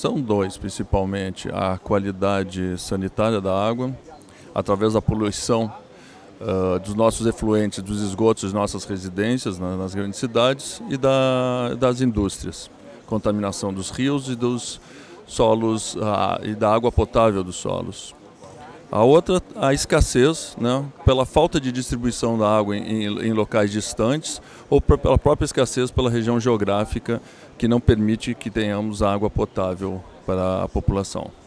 São dois, principalmente: a qualidade sanitária da água, através da poluição uh, dos nossos efluentes, dos esgotos de nossas residências na, né, nas grandes cidades e da, das indústrias, contaminação dos rios e dos solos uh, e da água potável dos solos. A outra, a escassez, né, pela falta de distribuição da água em, em locais distantes ou pela própria escassez pela região geográfica que não permite que tenhamos água potável para a população.